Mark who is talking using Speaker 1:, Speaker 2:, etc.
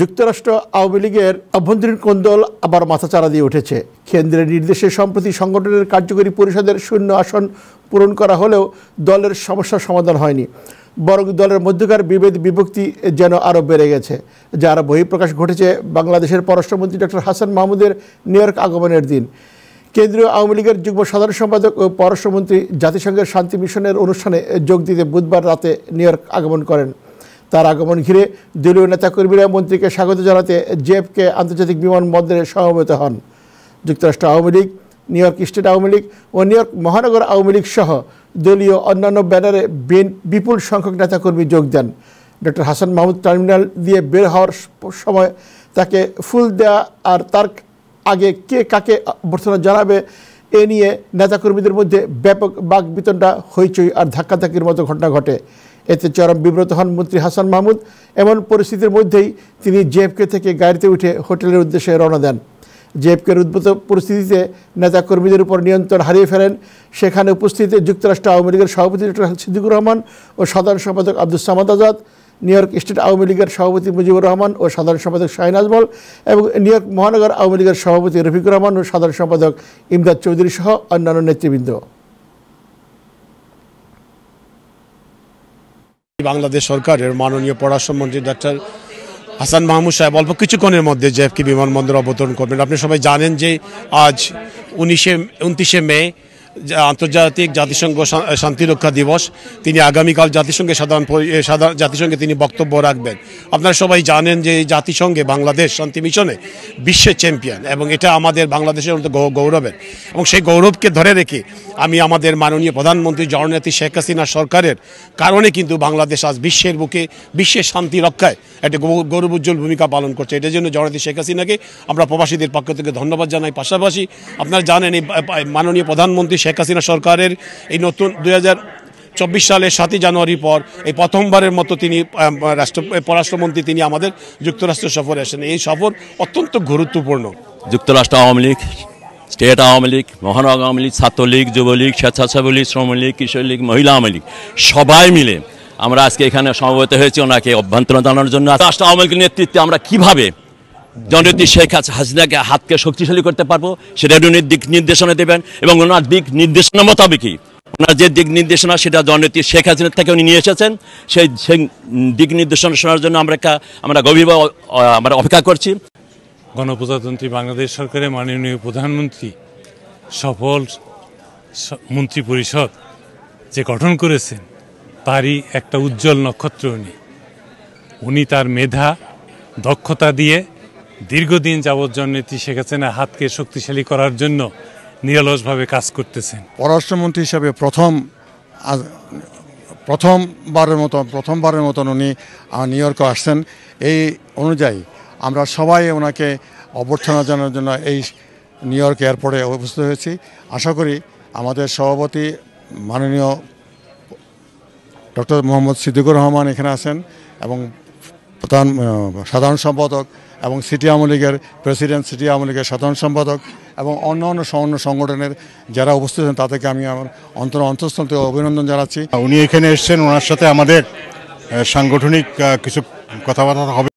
Speaker 1: যুক্তরাষ্ট্র আওয়ামী লীগের অভ্যন্তরীণ কোন্দল আবার মাথাচাড়া দিয়ে উঠেছে কেন্দ্রের নির্দেশে সম্প্রতি সংগঠনের কার্যকরী পরিষদের শূন্য আসন পূরণ করা হলেও দলের সমস্যা সমাধান হয়নি বরং দলের মধ্যকার বিভেদ বিভক্তি যেন আরও বেড়ে গেছে যার বহিঃপ্রকাশ ঘটেছে বাংলাদেশের পররাষ্ট্রমন্ত্রী ডক্টর হাসান মাহমুদের নিউ আগমনের দিন কেন্দ্রীয় আওয়ামী লীগের যুগ্ম সাধারণ সম্পাদক ও পররাষ্ট্রমন্ত্রী জাতিসংঘের শান্তি মিশনের অনুষ্ঠানে যোগ দিতে বুধবার রাতে নিউ আগমন করেন তার আগমন ঘিরে দলীয় নেতাকর্মীরা মন্ত্রীকে স্বাগত জানাতে জেফকে আন্তর্জাতিক বিমানবন্দরে সমবেত হন যুক্তরাষ্ট্র Awami League New York State Awami League ও নিউ ইয়র্ক মহানগর আওয়ামী লীগ সহ দলীয় অন্যান্য ব্যানারে বিপুল সংখ্যক নেতাকর্মী যোগ দেন ডক্টর হাসান মাহমুদ টার্মিনাল দিয়ে বের হওয়ার সময় তাকে ফুল দেয়া আর তার আগে কে কাকে অভ্যর্থনা জানাবে এ নিয়ে নেতাকর্মীদের মধ্যে ব্যাপক বাক বিতণ্ডা হইচই আর ধাক্কাধাক্কির মতো ঘটনা ঘটে এতে চরম বিব্রত হন মন্ত্রী হাসান মাহমুদ এমন পরিস্থিতির মধ্যেই তিনি জেএফকে থেকে গাড়িতে উঠে হোটেলের উদ্দেশ্যে রওনা দেন জেএফকের উদ্ভূত পরিস্থিতিতে নেতাকর্মীদের উপর নিয়ন্ত্রণ হারিয়ে ফেলেন সেখানে উপস্থিত যুক্তরাষ্ট্র আওয়ামী লীগের সভাপতি ডক্টর সিদ্দিকুর রহমান ও সাধারণ সম্পাদক Abdul Samad Azad New York State Awami লীগের সভাপতি মুজিবুর রহমান ও সাধারণ সম্পাদক শাহিন আজমল এবং নিউ ইয়র্ক মহানগর আওয়ামী লীগের সভাপতি রফিকুর রহমান ও সাধারণ সম্পাদক ইমদাদ চৌধুরী সহ অন্যান্য নেতৃবৃন্দ
Speaker 2: বাংলাদেশ সরকারের মাননীয় পররাষ্ট্রমন্ত্রী ডাক্তার হাসান মাহমুদ সাহেব অল্প কিছুক্ষণের মধ্যে জেএফকে বিমানবন্দর অবতরণ করবেন আপনি সবাই জানেন যে আজ উনিশে উনত্রিশে মে আন্তর্জাতিক জাতিসংঘ শান্তিরক্ষা দিবস তিনি আগামীকাল জাতিসংঘে সাধারণ সাধারণ জাতিসংঘে তিনি বক্তব্য রাখবেন আপনারা সবাই জানেন যে জাতিসংঘে বাংলাদেশ শান্তি মিশনে বিশ্বের চ্যাম্পিয়ন এবং এটা আমাদের বাংলাদেশের মধ্যে গৌরবের এবং সেই গৌরবকে ধরে রেখে আমি আমাদের মাননীয় প্রধানমন্ত্রী জননেত্রী শেখ হাসিনা সরকারের কারণে কিন্তু বাংলাদেশ আজ বিশ্বের বুকে বিশ্বের শান্তি রক্ষায় একটা গৌরব উজ্জ্বল ভূমিকা পালন করছে এটার জন্য জননেত্রী শেখ হাসিনাকে আমরা প্রবাসীদের পক্ষ থেকে ধন্যবাদ জানাই পাশাপাশি আপনারা জানেন এই মাননীয় প্রধানমন্ত্রী শেখ হাসিনা সরকারের এই নতুন দুই চব্বিশ সালের সাতই জানুয়ারি পর এই প্রথমবারের মতো তিনি রাষ্ট্র পররাষ্ট্রমন্ত্রী তিনি আমাদের যুক্তরাষ্ট্র সফরে আসেন এই সফর অত্যন্ত গুরুত্বপূর্ণ
Speaker 3: যুক্তরাষ্ট্র আওয়ামী লীগ স্টেট আওয়ামী লীগ মহানগর আওয়ামী লীগ ছাত্রলীগ যুবলীগ শ্রম লীগ শ্রমলীগ কিশোর লীগ মহিলা আওয়ামী লীগ সবাই মিলে আমরা আজকে এখানে সমবেত হয়েছি ওনাকে অভ্যন্তরণ জানানোর জন্য রাষ্ট্র আওয়ামী লীগের নেতৃত্বে আমরা কিভাবে জননেত্রী শেখ হাসিনাকে হাতকে শক্তিশালী করতে পারবো সেটা উনি দিক নির্দেশনা দেবেন এবং ওনার দিক নির্দেশনা মোতাবেকই ওনার যে দিক নির্দেশনা সেটা জননেত্রী শেখ হাসিনার থেকে উনি নিয়ে এসেছেন সেই দিক নির্দেশনা শোনার জন্য আমরা একটা আমরা গভীরভাবে
Speaker 4: আমরা অপেক্ষা করছি গণপ্রজাতন্ত্রী বাংলাদেশ সরকারের মাননীয় প্রধানমন্ত্রী সফল মন্ত্রী পরিষদ যে গঠন করেছেন তারই একটা উজ্জ্বল নক্ষত্র উনি উনি তার মেধা দক্ষতা দিয়ে দীর্ঘদিন যাবৎ জননীতি শেখ হাসিনা হাতকে শক্তিশালী করার জন্য নিরলসভাবে কাজ করতেছেন
Speaker 5: পররাষ্ট্রমন্ত্রী হিসাবে প্রথম প্রথমবারের মতো প্রথমবারের মতন উনি নিউ ইয়র্কে আসছেন এই অনুযায়ী আমরা সবাই ওনাকে অভ্যর্থনা জানানোর জন্য এই নিউ ইয়র্ক এয়ারপোর্টে উপস্থিত হয়েছি আশা করি আমাদের সভাপতি মাননীয় ডক্টর মোহাম্মদ সিদ্দিকুর রহমান এখানে আছেন এবং প্রধান সাধারণ সম্পাদক এবং সিটি আওয়ামী লীগের প্রেসিডেন্ট সিটি আওয়ামী লীগের সাধারণ সম্পাদক এবং অন্য অন্য সংগঠনের যারা উপস্থিত আছেন তাদেরকে আমি আমার অন্তর অন্তঃস্থল থেকে অভিনন্দন জানাচ্ছি উনি এখানে
Speaker 1: এসছেন ওনার সাথে আমাদের সাংগঠনিক কিছু কথাবার্তা হবে